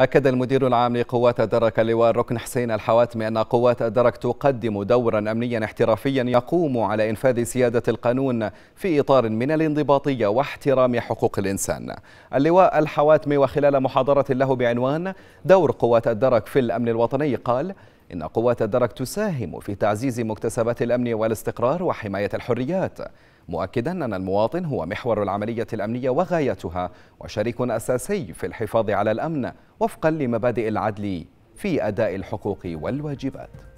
أكد المدير العام لقوات الدرك اللواء الركن حسين الحواتمي أن قوات الدرك تقدم دورا أمنيا احترافيا يقوم على إنفاذ سيادة القانون في إطار من الانضباطية واحترام حقوق الإنسان اللواء الحواتمي وخلال محاضرة له بعنوان دور قوات الدرك في الأمن الوطني قال إن قوات الدرك تساهم في تعزيز مكتسبات الأمن والاستقرار وحماية الحريات مؤكدا أن المواطن هو محور العملية الأمنية وغايتها وشريك أساسي في الحفاظ على الأمن وفقا لمبادئ العدل في أداء الحقوق والواجبات